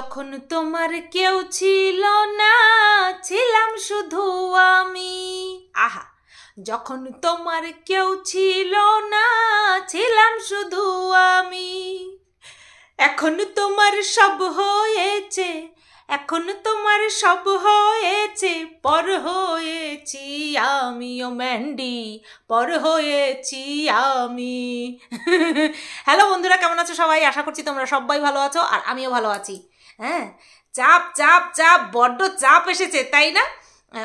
তখন তোমার কেউ ছিল না ছিলাম শুধু আমি আহা যখন তোমার কেউ ছিল না ছিলাম শুধু আমি এখন তোমার সব হয়েছে এখন তোমার সব হয়েছে পর হয়েছি আমি ও ম্যান্ডি পর হয়েছি আমি হ্যালো বন্ধুরা কেমন আছো সবাই আশা করছি তোমরা সবাই ভালো আছো আর আমিও ভালো আছি হ্যাঁ চাপ চাপ চাপ বড্ড চাপ এসেছে তাই না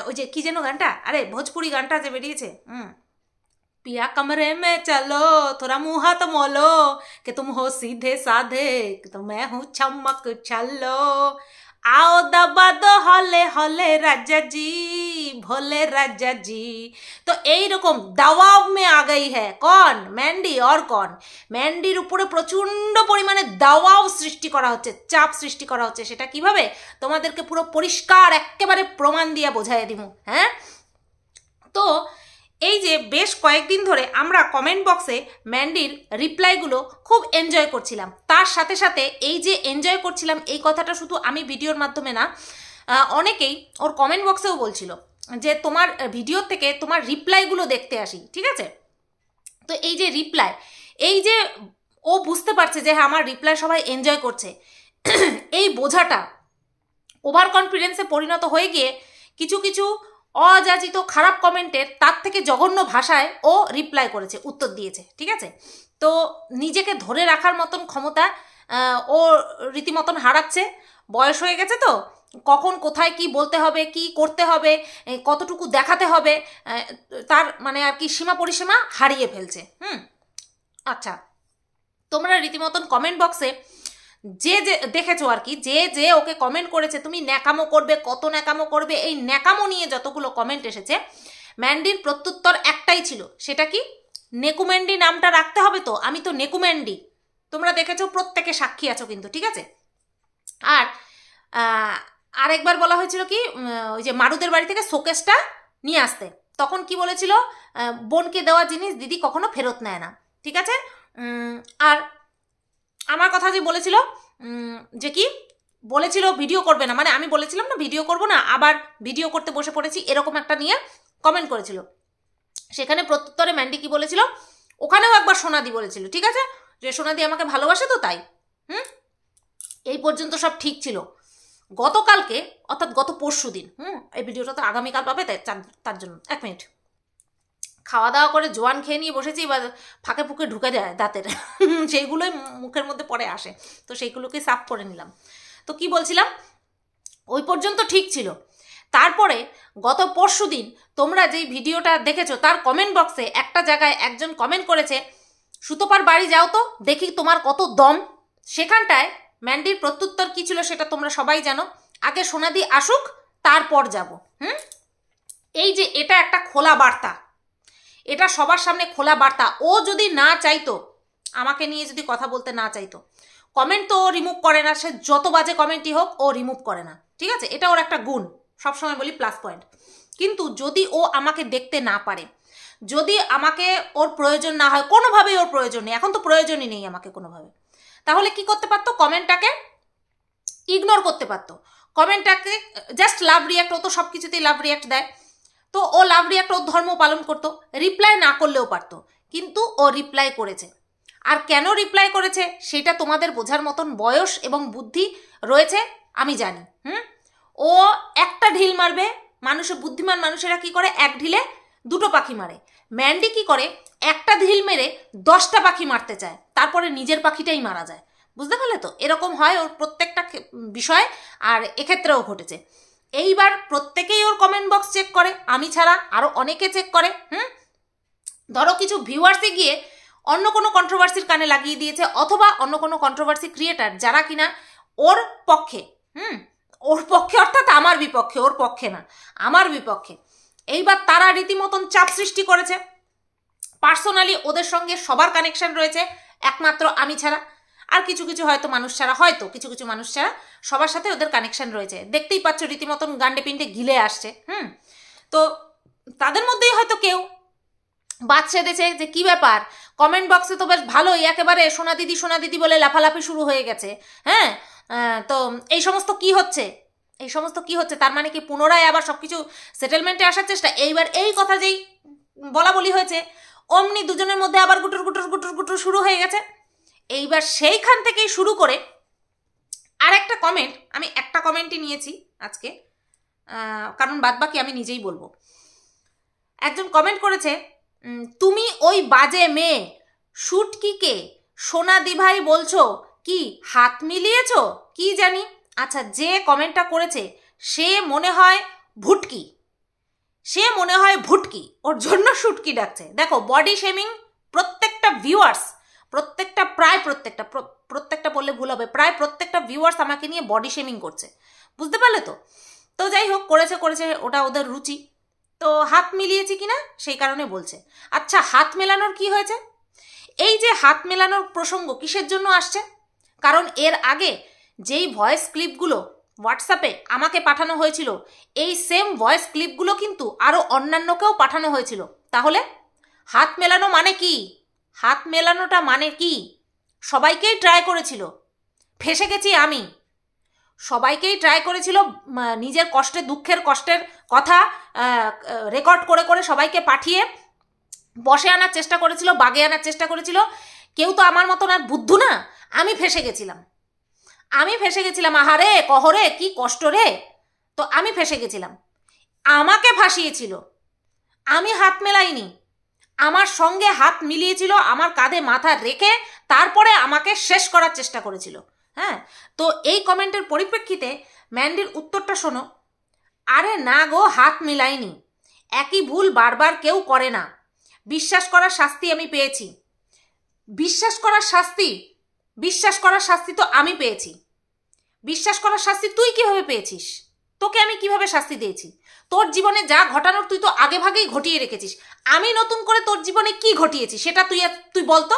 ওই যে কি যেন গানটা আরে ভোজপুরি গানটা যে বেরিয়েছে হুম পিয়া কামরে মে চলো থোড়া মুহাত মলো मोलो তুম হো সিধে সাধে তো कि হু ছমক हूँ আও দাবাদ হলে হলে রাজা রাজাজি ভোলে জি তো এই রকম দাওয়াব মে আগাই হ্যাঁ কন ম্যান্ডি অর কন ম্যান্ডির উপরে প্রচণ্ড পরিমাণে দাওয়াও সৃষ্টি করা হচ্ছে চাপ সৃষ্টি করা হচ্ছে সেটা কিভাবে তোমাদেরকে পুরো পরিষ্কার একেবারে প্রমাণ দিয়ে বোঝাই দিব হ্যাঁ তো এই যে বেশ কয়েকদিন ধরে আমরা কমেন্ট বক্সে ম্যান্ডির রিপ্লাইগুলো খুব এনজয় করছিলাম তার সাথে সাথে এই যে এনজয় করছিলাম এই কথাটা শুধু আমি ভিডিওর মাধ্যমে না অনেকেই ওর কমেন্ট বক্সেও বলছিল যে তোমার ভিডিও থেকে তোমার রিপ্লাইগুলো দেখতে আসি ঠিক আছে তো এই যে রিপ্লাই এই যে ও বুঝতে পারছে যে হ্যাঁ আমার রিপ্লাই সবাই এনজয় করছে এই বোঝাটা ওভার কনফিডেন্সে পরিণত হয়ে গিয়ে কিছু কিছু অযাচিত খারাপ কমেন্টের তার থেকে জঘন্য ভাষায় ও রিপ্লাই করেছে উত্তর দিয়েছে ঠিক আছে তো নিজেকে ধরে রাখার মতন ক্ষমতা ও রীতিমতন হারাচ্ছে বয়স হয়ে গেছে তো কখন কোথায় কি বলতে হবে কি করতে হবে কতটুকু দেখাতে হবে তার মানে আর কি সীমা পরিসীমা হারিয়ে ফেলছে হুম আচ্ছা তোমরা রীতিমতন কমেন্ট বক্সে যে যে দেখেছো আর কি যে যে ওকে কমেন্ট করেছে তুমি ন্যাকামো করবে কত ন্যাকামো করবে এই ন্যাকামো নিয়ে যতগুলো কমেন্ট এসেছে ম্যান্ডির প্রত্যুত্তর একটাই ছিল সেটা কি নেকুম্যান্ডি নামটা রাখতে হবে তো আমি তো নেকুম্যান্ডি তোমরা দেখেছো প্রত্যেকে সাক্ষী আছো কিন্তু ঠিক আছে আর আরেকবার বলা হয়েছিল কি ওই যে মারুদের বাড়ি থেকে শোকেসটা নিয়ে আসতে তখন কি বলেছিল বোনকে দেওয়া জিনিস দিদি কখনো ফেরত নেয় না ঠিক আছে আর আমার কথা যে বলেছিল যে কি বলেছিল ভিডিও করবে না মানে আমি বলেছিলাম না ভিডিও করব না আবার ভিডিও করতে বসে পড়েছি এরকম একটা নিয়ে কমেন্ট করেছিল সেখানে প্রত্যুত্তরে ম্যান্ডি কি বলেছিল ওখানেও একবার সোনাদি বলেছিল ঠিক আছে যে সোনাদি আমাকে ভালোবাসে তো তাই হুম এই পর্যন্ত সব ঠিক ছিল গতকালকে অর্থাৎ গত পরশু দিন হুম এই ভিডিওটা তো আগামীকাল পাবে তাই তার জন্য এক মিনিট খাওয়া দাওয়া করে জোয়ান খেয়ে নিয়ে বসেছি বা ফাঁকে ফুঁকে ঢুকে যায় দাঁতের সেইগুলোই মুখের মধ্যে পরে আসে তো সেইগুলোকে সাফ করে নিলাম তো কি বলছিলাম ওই পর্যন্ত ঠিক ছিল তারপরে গত পরশু দিন তোমরা যেই ভিডিওটা দেখেছো তার কমেন্ট বক্সে একটা জায়গায় একজন কমেন্ট করেছে সুতোপার বাড়ি যাও তো দেখি তোমার কত দম সেখানটায় ম্যান্ডির প্রত্যুত্তর কী ছিল সেটা তোমরা সবাই জানো আগে সোনাদি আসুক তারপর যাব হুম এই যে এটা একটা খোলা বার্তা এটা সবার সামনে খোলা বার্তা ও যদি না চাইতো আমাকে নিয়ে যদি কথা বলতে না চাইতো কমেন্ট তো ও রিমুভ করে না সে যত বাজে কমেন্টই হোক ও রিমুভ করে না ঠিক আছে এটা ওর একটা গুণ সবসময় বলি প্লাস পয়েন্ট কিন্তু যদি ও আমাকে দেখতে না পারে যদি আমাকে ওর প্রয়োজন না হয় কোনোভাবেই ওর প্রয়োজন নেই এখন তো প্রয়োজনই নেই আমাকে কোনোভাবে তাহলে কি করতে পারতো কমেন্টটাকে ইগনোর করতে পারতো কমেন্টটাকে জাস্ট লাভ রিয়াক্ট ও তো সব কিছুতেই লাভ রিয়াক্ট দেয় তো ও লাভ একটা ওর ধর্ম পালন করতো রিপ্লাই না করলেও পারত কিন্তু ও রিপ্লাই করেছে আর কেন রিপ্লাই করেছে সেটা তোমাদের বোঝার মতন বয়স এবং বুদ্ধি রয়েছে আমি জানি হুম ও একটা ঢিল মারবে মানুষে বুদ্ধিমান মানুষেরা কি করে এক ঢিলে দুটো পাখি মারে ম্যান্ডি কি করে একটা ঢিল মেরে দশটা পাখি মারতে চায় তারপরে নিজের পাখিটাই মারা যায় বুঝতে পারলে তো এরকম হয় ওর প্রত্যেকটা বিষয় আর এক্ষেত্রেও ঘটেছে এইবার প্রত্যেকেই ওর কমেন্ট বক্স চেক করে আমি ছাড়া আরও অনেকে চেক করে হুম ধরো কিছু ভিউয়ার্সে গিয়ে অন্য কোনো কন্ট্রোভার্সির কানে লাগিয়ে দিয়েছে অথবা অন্য কোনো কন্ট্রোভার্সি ক্রিয়েটার যারা কিনা ওর পক্ষে হুম ওর পক্ষে অর্থাৎ আমার বিপক্ষে ওর পক্ষে না আমার বিপক্ষে এইবার তারা রীতিমতন চাপ সৃষ্টি করেছে পার্সোনালি ওদের সঙ্গে সবার কানেকশন রয়েছে একমাত্র আমি ছাড়া আর কিছু কিছু হয়তো মানুষ ছাড়া হয়তো কিছু কিছু মানুষ ছাড়া সবার সাথে ওদের কানেকশন রয়েছে দেখতেই পাচ্ছ রীতিমতন গান্ডে পিন্ডে গিলে আসছে হুম তো তাদের মধ্যেই হয়তো কেউ বাদ সেধেছে যে কি ব্যাপার কমেন্ট বক্সে তো বেশ ভালোই একেবারে সোনা দিদি সোনা দিদি বলে লাফালাফি শুরু হয়ে গেছে হ্যাঁ তো এই সমস্ত কি হচ্ছে এই সমস্ত কি হচ্ছে তার মানে কি পুনরায় আবার সব কিছু সেটেলমেন্টে আসার চেষ্টা এইবার এই কথা যেই বলা বলি হয়েছে অমনি দুজনের মধ্যে আবার গুটুর গুটুর গুটুর গুটুর শুরু হয়ে গেছে এইবার সেইখান থেকেই শুরু করে আর একটা কমেন্ট আমি একটা কমেন্টই নিয়েছি আজকে কারণ বাদবাকি আমি নিজেই বলবো একজন কমেন্ট করেছে তুমি ওই বাজে মেয়ে শুটকিকে সোনা দিভাই বলছো কি হাত মিলিয়েছ কি জানি আচ্ছা যে কমেন্টটা করেছে সে মনে হয় ভুটকি সে মনে হয় ভুটকি ওর জন্য শুটকি ডাকছে দেখো বডি শেমিং প্রত্যেকটা ভিউয়ার্স প্রত্যেকটা প্রায় প্রত্যেকটা প্রত্যেকটা বললে ভুল হবে প্রায় প্রত্যেকটা ভিউয়ার্স আমাকে নিয়ে বডি শেমিং করছে বুঝতে পারলে তো তো যাই হোক করেছে করেছে ওটা ওদের রুচি তো হাত মিলিয়েছি কিনা সেই কারণে বলছে আচ্ছা হাত মেলানোর কি হয়েছে এই যে হাত মেলানোর প্রসঙ্গ কিসের জন্য আসছে কারণ এর আগে যেই ভয়েস ক্লিপগুলো হোয়াটসঅ্যাপে আমাকে পাঠানো হয়েছিল এই সেম ভয়েস ক্লিপগুলো কিন্তু আরও অন্যান্যকেও পাঠানো হয়েছিল তাহলে হাত মেলানো মানে কি হাত মেলানোটা মানে কি সবাইকেই ট্রাই করেছিল ফেসে গেছি আমি সবাইকেই ট্রাই করেছিল নিজের কষ্টে দুঃখের কষ্টের কথা রেকর্ড করে করে সবাইকে পাঠিয়ে বসে আনার চেষ্টা করেছিল বাগে আনার চেষ্টা করেছিল কেউ তো আমার মতন আর বুদ্ধু না আমি ফেসে গেছিলাম আমি ফেসে গেছিলাম আহারে কহরে কি কষ্ট রে তো আমি ফেসে গেছিলাম আমাকে ফাঁসিয়েছিল আমি হাত মেলাইনি আমার সঙ্গে হাত মিলিয়েছিল আমার কাঁধে মাথা রেখে তারপরে আমাকে শেষ করার চেষ্টা করেছিল হ্যাঁ তো এই কমেন্টের পরিপ্রেক্ষিতে ম্যান্ডির উত্তরটা শোনো আরে না গো হাত মিলাইনি একই ভুল বারবার কেউ করে না বিশ্বাস করার শাস্তি আমি পেয়েছি বিশ্বাস করার শাস্তি বিশ্বাস করার শাস্তি তো আমি পেয়েছি বিশ্বাস করার শাস্তি তুই কিভাবে পেয়েছিস তোকে আমি কিভাবে শাস্তি দিয়েছি তোর জীবনে যা ঘটানোর তুই তো আগে ভাগেই ঘটিয়ে রেখেছিস আমি নতুন করে তোর জীবনে কি ঘটিয়েছি সেটা তুই তুই বল তো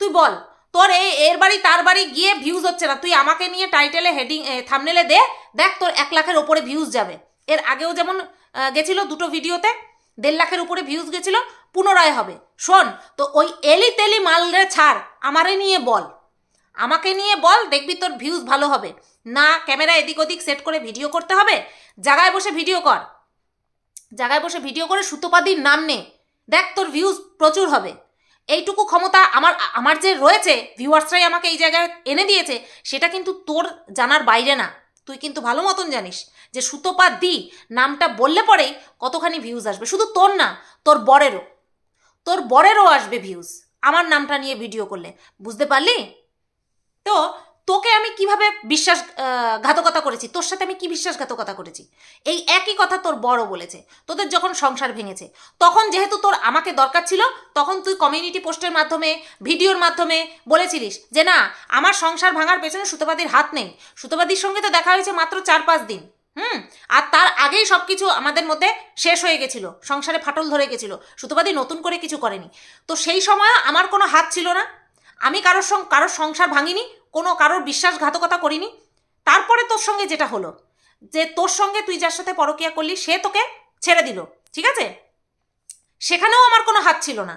তুই বল তোর এই এর বাড়ি তার বাড়ি গিয়ে ভিউজ হচ্ছে না তুই আমাকে নিয়ে টাইটেলে হেডিং থামনেলে দে দেখ তোর এক লাখের ওপরে ভিউজ যাবে এর আগেও যেমন গেছিলো দুটো ভিডিওতে দেড় লাখের উপরে ভিউজ গেছিল পুনরায় হবে শোন তো ওই এলি তেলি মালরে ছাড় আমারে নিয়ে বল আমাকে নিয়ে বল দেখবি তোর ভিউজ ভালো হবে না ক্যামেরা এদিক ওদিক সেট করে ভিডিও করতে হবে জায়গায় বসে ভিডিও কর জায়গায় বসে ভিডিও করে সুতোপাদির নাম নে দেখ তোর ভিউজ প্রচুর হবে এইটুকু ক্ষমতা আমার আমার যে রয়েছে ভিউয়ার্সরাই আমাকে এই জায়গায় এনে দিয়েছে সেটা কিন্তু তোর জানার বাইরে না তুই কিন্তু ভালো মতন জানিস যে সুতোপা দি নামটা বললে পরেই কতখানি ভিউজ আসবে শুধু তোর না তোর বরেরও তোর বরেরও আসবে ভিউজ আমার নামটা নিয়ে ভিডিও করলে বুঝতে পারলি তো তোকে আমি কিভাবে বিশ্বাস ঘাতকতা করেছি তোর সাথে আমি কি বিশ্বাসঘাতকতা করেছি এই একই কথা তোর বড় বলেছে তোদের যখন সংসার ভেঙেছে তখন যেহেতু তোর আমাকে দরকার ছিল তখন তুই কমিউনিটি পোস্টের মাধ্যমে ভিডিওর মাধ্যমে বলেছিলিস যে না আমার সংসার ভাঙার পেছনে সুতোবাদীর হাত নেই সুতোবাদীর সঙ্গে তো দেখা হয়েছে মাত্র চার পাঁচ দিন হুম আর তার আগেই সব কিছু আমাদের মধ্যে শেষ হয়ে গেছিল সংসারে ফাটল ধরে গেছিল সুতোবাদী নতুন করে কিছু করেনি তো সেই সময় আমার কোনো হাত ছিল না আমি কারোর সঙ্গে কারোর সংসার ভাঙিনি কোনো কারোর বিশ্বাসঘাতকতা করিনি তারপরে তোর সঙ্গে যেটা হলো যে তোর সঙ্গে তুই যার সাথে পরকিয়া করলি সে তোকে ছেড়ে দিল ঠিক আছে সেখানেও আমার কোনো হাত ছিল না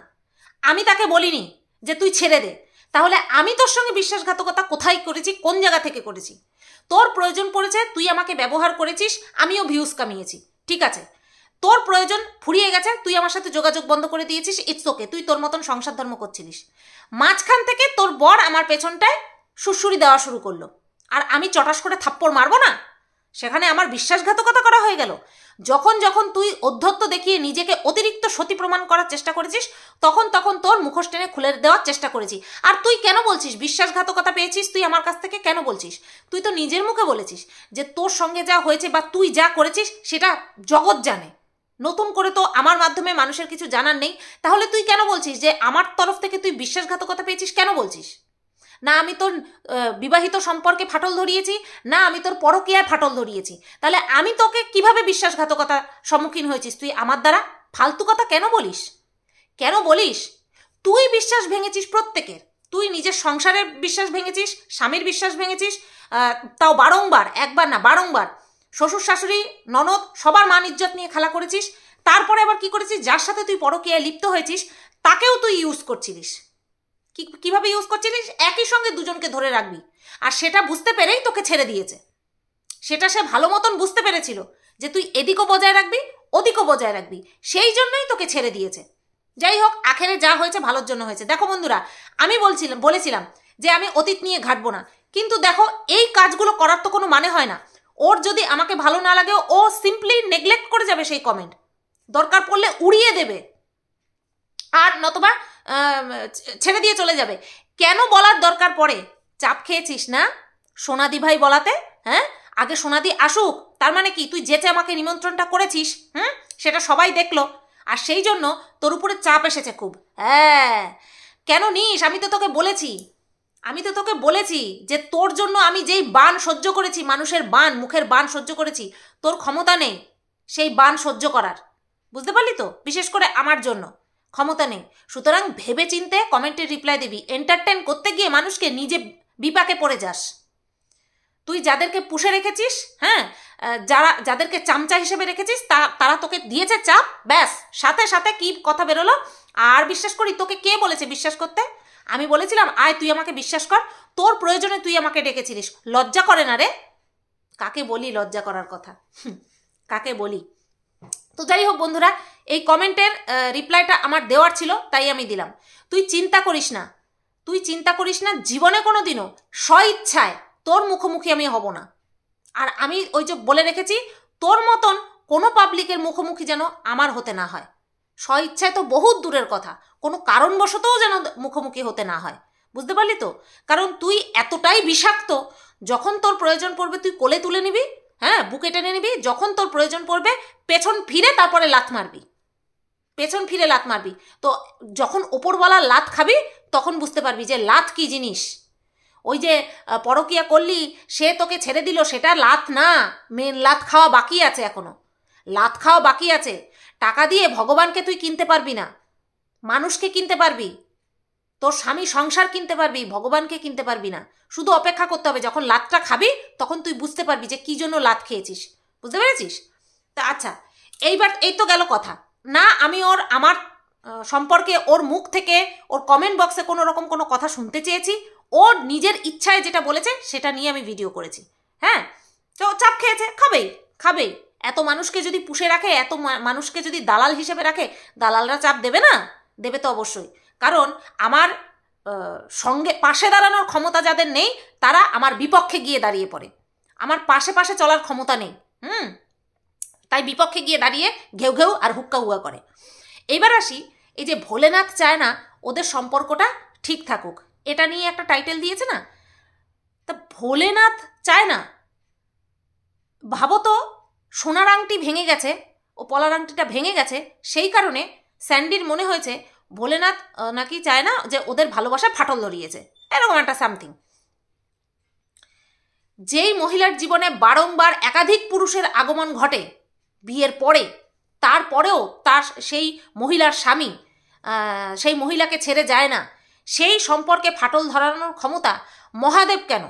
আমি তাকে বলিনি যে তুই ছেড়ে দে তাহলে আমি তোর সঙ্গে বিশ্বাসঘাতকতা কোথায় করেছি কোন জায়গা থেকে করেছি তোর প্রয়োজন পড়েছে তুই আমাকে ব্যবহার করেছিস আমিও ভিউজ কামিয়েছি ঠিক আছে তোর প্রয়োজন ফুরিয়ে গেছে তুই আমার সাথে যোগাযোগ বন্ধ করে দিয়েছিস ইটস ওকে তুই তোর মতন সংসার ধর্ম করছিলিস মাঝখান থেকে তোর বর আমার পেছনটায় সুসুরি দেওয়া শুরু করলো আর আমি চটাস করে থাপ্পড় মারবো না সেখানে আমার বিশ্বাসঘাতকতা করা হয়ে গেল যখন যখন তুই অধ্যত্ত দেখিয়ে নিজেকে অতিরিক্ত সতী প্রমাণ করার চেষ্টা করেছিস তখন তখন তোর মুখোশ টেনে খুলে দেওয়ার চেষ্টা করেছি আর তুই কেন বলছিস বিশ্বাসঘাতকতা পেয়েছিস তুই আমার কাছ থেকে কেন বলছিস তুই তো নিজের মুখে বলেছিস যে তোর সঙ্গে যা হয়েছে বা তুই যা করেছিস সেটা জগৎ জানে নতুন করে তো আমার মাধ্যমে মানুষের কিছু জানার নেই তাহলে তুই কেন বলছিস যে আমার তরফ থেকে তুই বিশ্বাসঘাতকতা পেয়েছিস কেন বলছিস না আমি তোর বিবাহিত সম্পর্কে ফাটল ধরিয়েছি না আমি তোর পরকিয়ায় ফাটল ধরিয়েছি তাহলে আমি তোকে কিভাবে বিশ্বাসঘাতকতা সম্মুখীন হয়েছিস তুই আমার দ্বারা ফালতু কথা কেন বলিস কেন বলিস তুই বিশ্বাস ভেঙেছিস প্রত্যেকের তুই নিজের সংসারের বিশ্বাস ভেঙেছিস স্বামীর বিশ্বাস ভেঙেছিস তাও বারংবার একবার না বারংবার শ্বশুর শাশুড়ি ননদ সবার মান ইজ্জত নিয়ে খেলা করেছিস তারপরে আবার কি করেছিস যার সাথে তুই পরকীয়ায় লিপ্ত হয়েছিস তাকেও তুই ইউজ করছিলিস কিভাবে কীভাবে ইউজ করছিলিস একই সঙ্গে দুজনকে ধরে রাখবি আর সেটা বুঝতে পেরেই তোকে ছেড়ে দিয়েছে সেটা সে ভালো মতন বুঝতে পেরেছিল যে তুই এদিকও বজায় রাখবি ওদিকও বজায় রাখবি সেই জন্যই তোকে ছেড়ে দিয়েছে যাই হোক আখেরে যা হয়েছে ভালোর জন্য হয়েছে দেখো বন্ধুরা আমি বলছিলাম বলেছিলাম যে আমি অতীত নিয়ে ঘাটবো না কিন্তু দেখো এই কাজগুলো করার তো কোনো মানে হয় না ওর যদি আমাকে ভালো না লাগে ও সিম্পলি নেগলেক্ট করে যাবে সেই কমেন্ট দরকার পড়লে উড়িয়ে দেবে আর নতবা ছেড়ে দিয়ে চলে যাবে কেন বলার দরকার পড়ে চাপ খেয়েছিস না সোনাদি ভাই বলাতে হ্যাঁ আগে সোনাদি আসুক তার মানে কি তুই যেতে আমাকে নিমন্ত্রণটা করেছিস হুম সেটা সবাই দেখলো আর সেই জন্য তোর উপরে চাপ এসেছে খুব হ্যাঁ কেন নিস আমি তো তোকে বলেছি আমি তো তোকে বলেছি যে তোর জন্য আমি যেই বান সহ্য করেছি মানুষের বান মুখের বান সহ্য করেছি তোর ক্ষমতা নেই সেই বান সহ্য করার বুঝতে পারলি তো বিশেষ করে আমার জন্য ক্ষমতা নেই সুতরাং ভেবে চিনতে কমেন্টের রিপ্লাই দিবি এন্টারটেন করতে গিয়ে মানুষকে নিজে বিপাকে পড়ে যাস তুই যাদেরকে পুষে রেখেছিস হ্যাঁ যারা যাদেরকে চামচা হিসেবে রেখেছিস তা তারা তোকে দিয়েছে চাপ ব্যাস সাথে সাথে কি কথা বেরোলো আর বিশ্বাস করি তোকে কে বলেছে বিশ্বাস করতে আমি বলেছিলাম আয় তুই আমাকে বিশ্বাস কর তোর প্রয়োজনে তুই আমাকে ডেকেছিলিস লজ্জা করে না রে কাকে বলি লজ্জা করার কথা কাকে বলি তো যাই হোক বন্ধুরা এই কমেন্টের রিপ্লাইটা আমার দেওয়ার ছিল তাই আমি দিলাম তুই চিন্তা করিস না তুই চিন্তা করিস না জীবনে কোনো দিনও স্বইচ্ছায় তোর মুখোমুখি আমি হব না আর আমি ওই যে বলে রেখেছি তোর মতন কোনো পাবলিকের মুখোমুখি যেন আমার হতে না হয় স্বইচ্ছায় তো বহুত দূরের কথা কোনো কারণবশতও যেন মুখোমুখি হতে না হয় বুঝতে পারলি তো কারণ তুই এতটাই বিষাক্ত যখন তোর প্রয়োজন পড়বে তুই কোলে তুলে নিবি হ্যাঁ বুকে টেনে নিবি যখন তোর প্রয়োজন পড়বে পেছন ফিরে তারপরে লাথ মারবি পেছন ফিরে লাত মারবি তো যখন ওপরওয়ালা লাত খাবি তখন বুঝতে পারবি যে লাত কি জিনিস ওই যে পরকিয়া করলি সে তোকে ছেড়ে দিল সেটা লাত না মেন লাত খাওয়া বাকি আছে এখনো লাত খাওয়া বাকি আছে টাকা দিয়ে ভগবানকে তুই কিনতে পারবি না মানুষকে কিনতে পারবি তোর স্বামী সংসার কিনতে পারবি ভগবানকে কিনতে পারবি না শুধু অপেক্ষা করতে হবে যখন লাতটা খাবি তখন তুই বুঝতে পারবি যে কী জন্য লাত খেয়েছিস বুঝতে পেরেছিস তা আচ্ছা এইবার এই তো গেল কথা না আমি ওর আমার সম্পর্কে ওর মুখ থেকে ওর কমেন্ট বক্সে কোনো রকম কোনো কথা শুনতে চেয়েছি ও নিজের ইচ্ছায় যেটা বলেছে সেটা নিয়ে আমি ভিডিও করেছি হ্যাঁ তো চাপ খেয়েছে খাবেই খাবেই এত মানুষকে যদি পুষে রাখে এত মানুষকে যদি দালাল হিসেবে রাখে দালালরা চাপ দেবে না দেবে তো অবশ্যই কারণ আমার সঙ্গে পাশে দাঁড়ানোর ক্ষমতা যাদের নেই তারা আমার বিপক্ষে গিয়ে দাঁড়িয়ে পড়ে আমার পাশে পাশে চলার ক্ষমতা নেই হুম তাই বিপক্ষে গিয়ে দাঁড়িয়ে ঘেউ ঘেউ আর হুক্কা হুয়া করে এইবার আসি এই যে ভোলেনাথ চায় না ওদের সম্পর্কটা ঠিক থাকুক এটা নিয়ে একটা টাইটেল দিয়েছে না তা ভোলেনাথ চায় না ভাবো তো সোনার আংটি ভেঙে গেছে ও পলার আংটিটা ভেঙে গেছে সেই কারণে স্যান্ডির মনে হয়েছে ভোলেনাথ নাকি চায় না যে ওদের ভালোবাসা ফাটল ধরিয়েছে এরকম একটা সামথিং যেই মহিলার জীবনে বারংবার একাধিক পুরুষের আগমন ঘটে বিয়ের পরে তারপরেও তার সেই মহিলার স্বামী সেই মহিলাকে ছেড়ে যায় না সেই সম্পর্কে ফাটল ধরানোর ক্ষমতা মহাদেব কেন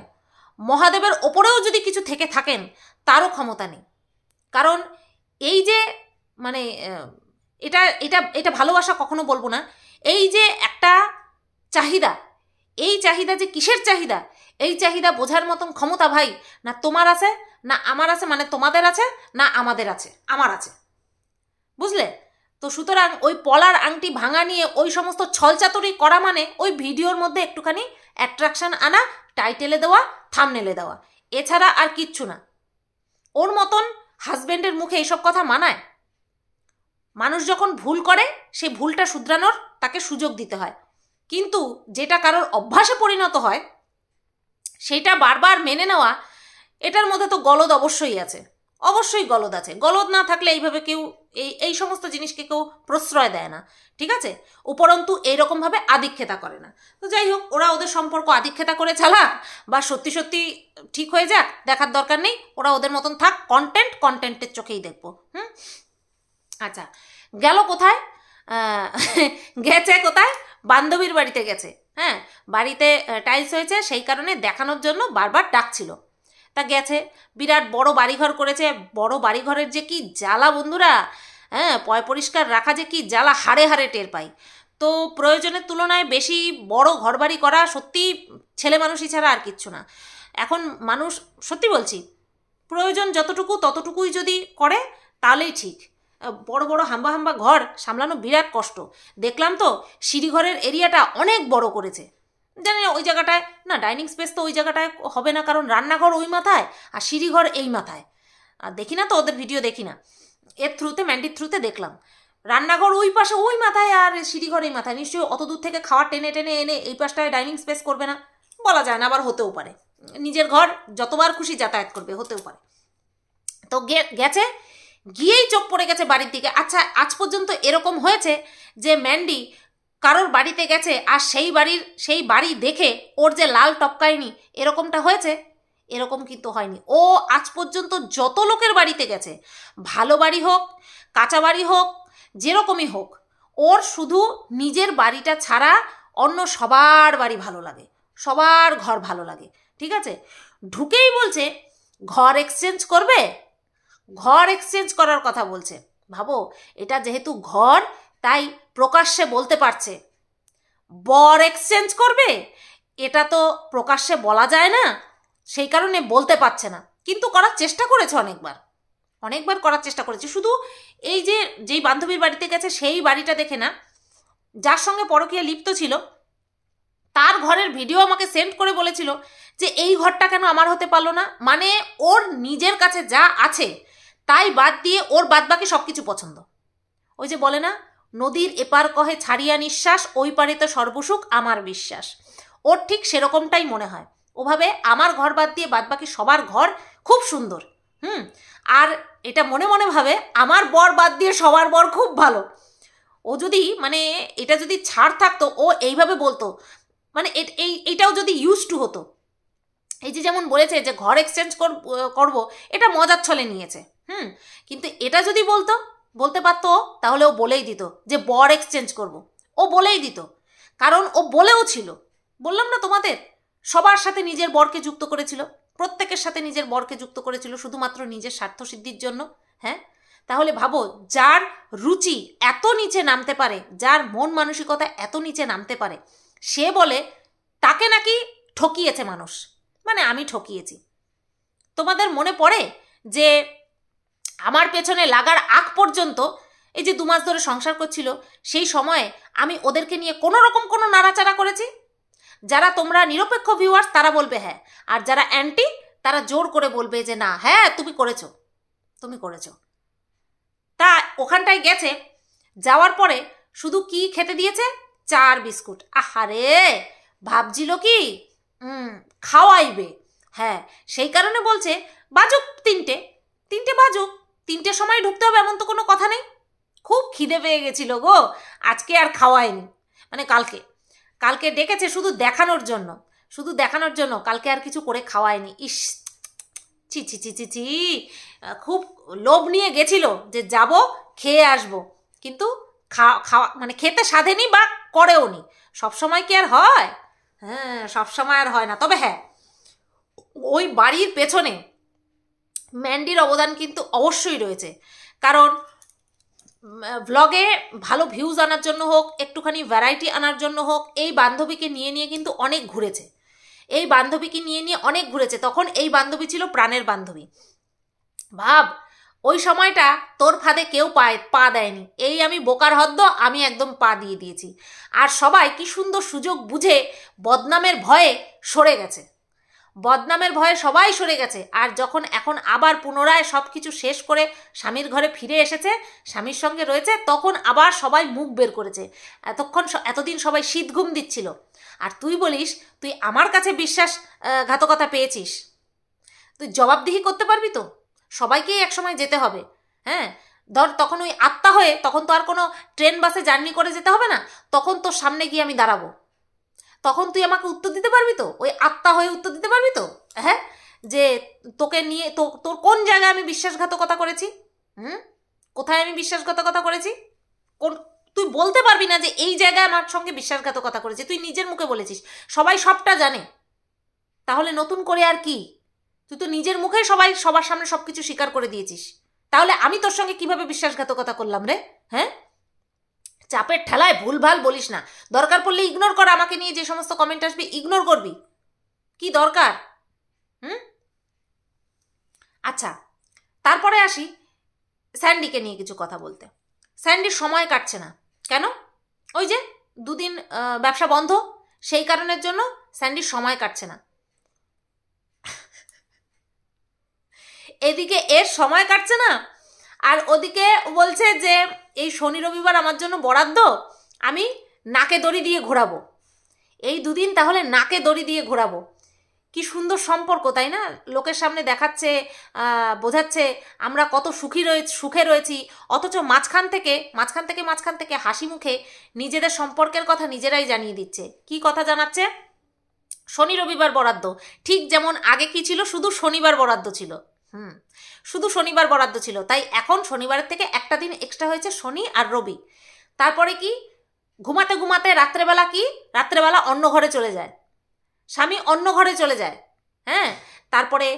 মহাদেবের ওপরেও যদি কিছু থেকে থাকেন তারও ক্ষমতা নেই কারণ এই যে মানে এটা এটা এটা ভালোবাসা কখনো বলবো না এই যে একটা চাহিদা এই চাহিদা যে কিসের চাহিদা এই চাহিদা বোঝার মতন ক্ষমতা ভাই না তোমার আছে না আমার আছে মানে তোমাদের আছে না আমাদের আছে আমার আছে বুঝলে তো সুতরাং ওই পলার আংটি ভাঙা নিয়ে ওই সমস্ত ছলচাতরি করা মানে ওই ভিডিওর মধ্যে একটুখানি অ্যাট্রাকশন আনা টাইটেলে দেওয়া থামনেলে দেওয়া এছাড়া আর কিচ্ছু না ওর মতন হাজব্যান্ডের মুখে এইসব কথা মানায় মানুষ যখন ভুল করে সেই ভুলটা শুধরানোর তাকে সুযোগ দিতে হয় কিন্তু যেটা কারোর অভ্যাসে পরিণত হয় সেটা বারবার মেনে নেওয়া এটার মধ্যে তো গলদ অবশ্যই আছে অবশ্যই গলদ আছে গলদ না থাকলে এইভাবে কেউ এই এই সমস্ত জিনিসকে কেউ প্রশ্রয় দেয় না ঠিক আছে উপরন্তু এইরকমভাবে আদিক্ষেতা করে না তো যাই হোক ওরা ওদের সম্পর্ক আদিক্ষেতা করে চালাক বা সত্যি সত্যি ঠিক হয়ে যাক দেখার দরকার নেই ওরা ওদের মতন থাক কন্টেন্ট কন্টেন্টের চোখেই দেখবো হুম আচ্ছা গেল কোথায় গেছে কোথায় বান্ধবীর বাড়িতে গেছে হ্যাঁ বাড়িতে টাইলস হয়েছে সেই কারণে দেখানোর জন্য বারবার ডাকছিল তা গেছে বিরাট বড় বাড়িঘর করেছে বড় বাড়িঘরের যে কি জ্বালা বন্ধুরা হ্যাঁ পয় পরিষ্কার রাখা যে কি জ্বালা হাড়ে হাড়ে টের পাই তো প্রয়োজনের তুলনায় বেশি বড় ঘরবাড়ি করা সত্যি ছেলে মানুষই ছাড়া আর কিচ্ছু না এখন মানুষ সত্যি বলছি প্রয়োজন যতটুকু ততটুকুই যদি করে তাহলেই ঠিক বড় বড় হাম্বা হাম্বা ঘর সামলানো বিরাট কষ্ট দেখলাম তো সিঁড়িঘরের এরিয়াটা অনেক বড় করেছে জানি না ওই জায়গাটায় না ডাইনিং স্পেস তো ওই জায়গাটায় হবে না কারণ রান্নাঘর ওই মাথায় আর সিঁড়িঘর এই মাথায় আর দেখি না তো ওদের ভিডিও দেখি না এর থ্রুতে ম্যান্ডির থ্রুতে দেখলাম রান্নাঘর ওই পাশে ওই মাথায় আর সিঁড়িঘর এই মাথায় নিশ্চয়ই অত দূর থেকে খাওয়া টেনে টেনে এনে এই পাশটায় ডাইনিং স্পেস করবে না বলা যায় না আবার হতেও পারে নিজের ঘর যতবার খুশি যাতায়াত করবে হতেও পারে তো গেছে গিয়েই চোখ পড়ে গেছে বাড়ির দিকে আচ্ছা আজ পর্যন্ত এরকম হয়েছে যে ম্যান্ডি কারোর বাড়িতে গেছে আর সেই বাড়ির সেই বাড়ি দেখে ওর যে লাল টপকায়নি এরকমটা হয়েছে এরকম কিন্তু হয়নি ও আজ পর্যন্ত যত লোকের বাড়িতে গেছে ভালো বাড়ি হোক কাঁচা বাড়ি হোক যেরকমই হোক ওর শুধু নিজের বাড়িটা ছাড়া অন্য সবার বাড়ি ভালো লাগে সবার ঘর ভালো লাগে ঠিক আছে ঢুকেই বলছে ঘর এক্সচেঞ্জ করবে ঘর এক্সচেঞ্জ করার কথা বলছে ভাবো এটা যেহেতু ঘর তাই প্রকাশ্যে বলতে পারছে বর এক্সচেঞ্জ করবে এটা তো প্রকাশ্যে বলা যায় না সেই কারণে বলতে পারছে না কিন্তু করার চেষ্টা করেছে অনেকবার অনেকবার করার চেষ্টা করেছে শুধু এই যে যেই বান্ধবীর বাড়িতে গেছে সেই বাড়িটা দেখে না যার সঙ্গে পরকিয়া লিপ্ত ছিল তার ঘরের ভিডিও আমাকে সেন্ড করে বলেছিল যে এই ঘরটা কেন আমার হতে পারলো না মানে ওর নিজের কাছে যা আছে তাই বাদ দিয়ে ওর বাদ বাকি সব কিছু পছন্দ ওই যে বলে না নদীর এপার কহে ছাড়িয়া নিঃশ্বাস ওই পারে তো সর্বসুখ আমার বিশ্বাস ওর ঠিক সেরকমটাই মনে হয় ওভাবে আমার ঘর বাদ দিয়ে বাদবাকি সবার ঘর খুব সুন্দর হুম আর এটা মনে মনে ভাবে আমার বর বাদ দিয়ে সবার বর খুব ভালো ও যদি মানে এটা যদি ছাড় থাকতো ও এইভাবে বলতো মানে এই যদি ইউজ টু হতো এই যে যেমন বলেছে যে ঘর এক্সচেঞ্জ করব এটা মজার ছলে নিয়েছে হুম কিন্তু এটা যদি বলতো বলতে পারতো তাহলে ও বলেই দিত যে বর এক্সচেঞ্জ করব। ও বলেই দিত কারণ ও বলেও ছিল বললাম না তোমাদের সবার সাথে নিজের বরকে যুক্ত করেছিল প্রত্যেকের সাথে নিজের বরকে যুক্ত করেছিল শুধুমাত্র নিজের স্বার্থসিদ্ধির জন্য হ্যাঁ তাহলে ভাবো যার রুচি এত নিচে নামতে পারে যার মন মানসিকতা এত নিচে নামতে পারে সে বলে তাকে নাকি ঠকিয়েছে মানুষ মানে আমি ঠকিয়েছি তোমাদের মনে পড়ে যে আমার পেছনে লাগার আগ পর্যন্ত এই যে দু মাস ধরে সংসার করছিল সেই সময়ে আমি ওদেরকে নিয়ে কোনো রকম কোনো নাড়াচাড়া করেছি যারা তোমরা নিরপেক্ষ ভিউয়ার্স তারা বলবে হ্যাঁ আর যারা অ্যান্টি তারা জোর করে বলবে যে না হ্যাঁ তুমি করেছো তুমি করেছো তা ওখানটায় গেছে যাওয়ার পরে শুধু কি খেতে দিয়েছে চার বিস্কুট আহারে ভাবছিল কি খাওয়াইবে হ্যাঁ সেই কারণে বলছে বাজুক তিনটে তিনটে বাজুক তিনটের সময় ঢুকতে হবে এমন তো কোনো কথা নেই খুব খিদে পেয়ে গেছিল গো আজকে আর খাওয়ায়নি মানে কালকে কালকে ডেকেছে শুধু দেখানোর জন্য শুধু দেখানোর জন্য কালকে আর কিছু করে খাওয়ায়নি ইস ছি ছি ছি ছি ছি খুব লোভ নিয়ে গেছিল যে যাব খেয়ে আসব কিন্তু খাওয়া খাওয়া মানে খেতে সাধেনি বা করেও নি সবসময় কি আর হয় হ্যাঁ সবসময় আর হয় না তবে হ্যাঁ ওই বাড়ির পেছনে ম্যান্ডির অবদান কিন্তু অবশ্যই রয়েছে কারণ ভ্লগে ভালো ভিউজ আনার জন্য হোক একটুখানি ভ্যারাইটি আনার জন্য হোক এই বান্ধবীকে নিয়ে নিয়ে কিন্তু অনেক ঘুরেছে এই বান্ধবীকে নিয়ে নিয়ে অনেক ঘুরেছে তখন এই বান্ধবী ছিল প্রাণের বান্ধবী ভাব ওই সময়টা তোর ফাঁদে কেউ পায় পা দেয়নি এই আমি বোকার হদ্দ আমি একদম পা দিয়ে দিয়েছি আর সবাই কি সুন্দর সুযোগ বুঝে বদনামের ভয়ে সরে গেছে বদনামের ভয়ে সবাই সরে গেছে আর যখন এখন আবার পুনরায় সব কিছু শেষ করে স্বামীর ঘরে ফিরে এসেছে স্বামীর সঙ্গে রয়েছে তখন আবার সবাই মুখ বের করেছে এতক্ষণ এতদিন সবাই শীত ঘুম দিচ্ছিল আর তুই বলিস তুই আমার কাছে বিশ্বাস ঘাতকতা পেয়েছিস তুই জবাবদিহি করতে পারবি তো সবাইকেই একসময় যেতে হবে হ্যাঁ ধর তখন ওই আত্মা হয়ে তখন তো আর কোনো ট্রেন বাসে জার্নি করে যেতে হবে না তখন তোর সামনে গিয়ে আমি দাঁড়াবো তখন তুই আমাকে উত্তর দিতে পারবি তো ওই আত্মা হয়ে উত্তর দিতে পারবি তো হ্যাঁ যে তোকে নিয়ে তো তোর কোন জায়গায় আমি বিশ্বাসঘাতকতা করেছি হুম কোথায় আমি বিশ্বাসঘাতকতা করেছি কোন তুই বলতে পারবি না যে এই জায়গায় আমার সঙ্গে বিশ্বাসঘাতকতা করেছি তুই নিজের মুখে বলেছিস সবাই সবটা জানে তাহলে নতুন করে আর কি তুই তো নিজের মুখে সবাই সবার সামনে সব কিছু স্বীকার করে দিয়েছিস তাহলে আমি তোর সঙ্গে কিভাবে বিশ্বাসঘাতকতা করলাম রে হ্যাঁ চাপের ঠেলায় ভুলভাল বলিস না দরকার পড়লে ইগনোর কর আমাকে নিয়ে যে সমস্ত কমেন্ট আসবে ইগনোর করবি কি দরকার হুম আচ্ছা তারপরে আসি স্যান্ডিকে নিয়ে কিছু কথা বলতে স্যান্ডির সময় কাটছে না কেন ওই যে দুদিন ব্যবসা বন্ধ সেই কারণের জন্য স্যান্ডির সময় কাটছে না এদিকে এর সময় কাটছে না আর ওদিকে বলছে যে এই শনি রবিবার আমার জন্য বরাদ্দ আমি নাকে দড়ি দিয়ে ঘোরাবো এই দুদিন তাহলে নাকে দড়ি দিয়ে ঘোরাবো কি সুন্দর সম্পর্ক তাই না লোকের সামনে দেখাচ্ছে বোঝাচ্ছে আমরা কত সুখী রয়ে সুখে রয়েছি অথচ মাঝখান থেকে মাঝখান থেকে মাঝখান থেকে হাসি মুখে নিজেদের সম্পর্কের কথা নিজেরাই জানিয়ে দিচ্ছে কি কথা জানাচ্ছে শনি রবিবার বরাদ্দ ঠিক যেমন আগে কি ছিল শুধু শনিবার বরাদ্দ ছিল হুম শুধু শনিবার বরাদ্দ ছিল তাই এখন শনিবারের থেকে একটা দিন এক্সট্রা হয়েছে শনি আর রবি তারপরে কি ঘুমাতে ঘুমাতে রাত্রেবেলা কি রাত্রেবেলা অন্য ঘরে চলে যায় স্বামী অন্য ঘরে চলে যায় হ্যাঁ তারপরে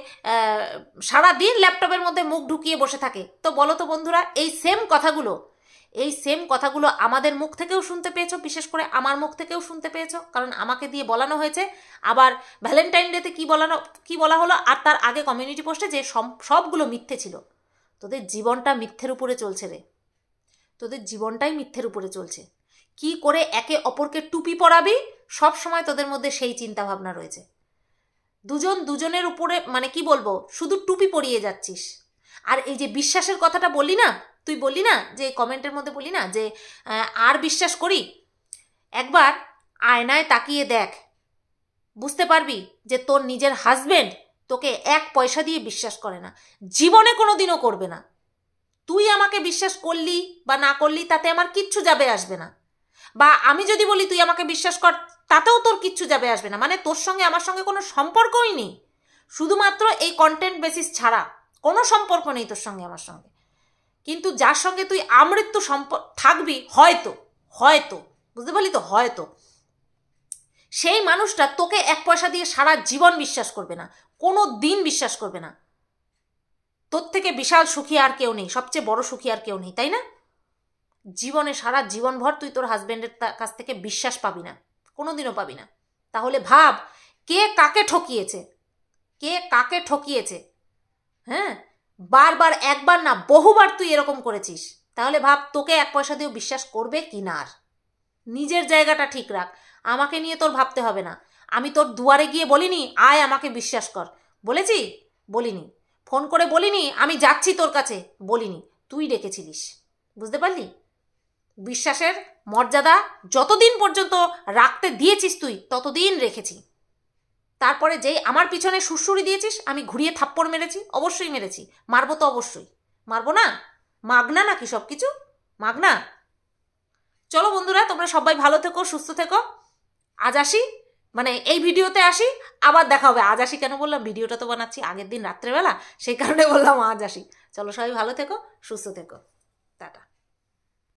সারা দিন ল্যাপটপের মধ্যে মুখ ঢুকিয়ে বসে থাকে তো বলো তো বন্ধুরা এই সেম কথাগুলো এই সেম কথাগুলো আমাদের মুখ থেকেও শুনতে পেয়েছো বিশেষ করে আমার মুখ থেকেও শুনতে পেয়েছো কারণ আমাকে দিয়ে বলানো হয়েছে আবার ভ্যালেন্টাইন ডেতে কী বলানো কী বলা হলো আর তার আগে কমিউনিটি পোস্টে যে সবগুলো মিথ্যে ছিল তোদের জীবনটা মিথ্যের উপরে চলছে রে তোদের জীবনটাই মিথ্যের উপরে চলছে কি করে একে অপরকে টুপি পরাবি সব সময় তোদের মধ্যে সেই চিন্তাভাবনা রয়েছে দুজন দুজনের উপরে মানে কি বলবো শুধু টুপি পরিয়ে যাচ্ছিস আর এই যে বিশ্বাসের কথাটা বলি না তুই বললি না যে কমেন্টের মধ্যে বলি না যে আর বিশ্বাস করি একবার আয়নায় তাকিয়ে দেখ বুঝতে পারবি যে তোর নিজের হাজবেন্ড তোকে এক পয়সা দিয়ে বিশ্বাস করে না জীবনে কোনো দিনও করবে না তুই আমাকে বিশ্বাস করলি বা না করলি তাতে আমার কিচ্ছু যাবে আসবে না বা আমি যদি বলি তুই আমাকে বিশ্বাস কর তাতেও তোর কিচ্ছু যাবে আসবে না মানে তোর সঙ্গে আমার সঙ্গে কোনো সম্পর্কই নেই শুধুমাত্র এই কন্টেন্ট বেসিস ছাড়া কোনো সম্পর্ক নেই তোর সঙ্গে আমার সঙ্গে কিন্তু যার সঙ্গে তুই আমৃত্য সম্পর্ক থাকবি হয়তো হয়তো বুঝতে পারলি তো হয়তো সেই মানুষটা তোকে এক পয়সা দিয়ে সারা জীবন বিশ্বাস করবে না কোনো দিন বিশ্বাস করবে না তোর থেকে বিশাল সুখী আর কেউ নেই সবচেয়ে বড় সুখী আর কেউ নেই তাই না জীবনে সারা জীবনভর তুই তোর হাজব্যান্ডের কাছ থেকে বিশ্বাস পাবি না কোনো দিনও পাবি না তাহলে ভাব কে কাকে ঠকিয়েছে কে কাকে ঠকিয়েছে হ্যাঁ বারবার একবার না বহুবার তুই এরকম করেছিস তাহলে ভাব তোকে এক পয়সা দিয়েও বিশ্বাস করবে কি না আর নিজের জায়গাটা ঠিক রাখ আমাকে নিয়ে তোর ভাবতে হবে না আমি তোর দুয়ারে গিয়ে বলিনি আয় আমাকে বিশ্বাস কর বলেছি বলিনি ফোন করে বলিনি আমি যাচ্ছি তোর কাছে বলিনি তুই ডেকেছিলিস বুঝতে পারলি বিশ্বাসের মর্যাদা যতদিন পর্যন্ত রাখতে দিয়েছিস তুই ততদিন রেখেছি তারপরে যেই আমার পিছনে সুরসুরি দিয়েছিস আমি ঘুরিয়ে থাপ্পড় মেরেছি অবশ্যই মেরেছি মারবো তো অবশ্যই মারবো না মাগনা নাকি সব কিছু মাগনা চলো বন্ধুরা তোমরা সবাই ভালো থেকো সুস্থ থেকো আজ আসি মানে এই ভিডিওতে আসি আবার দেখা হবে আজ আসি কেন বললাম ভিডিওটা তো বানাচ্ছি আগের দিন রাত্রেবেলা সেই কারণে বললাম আজ আসি চলো সবাই ভালো থেকো সুস্থ থেকো টাটা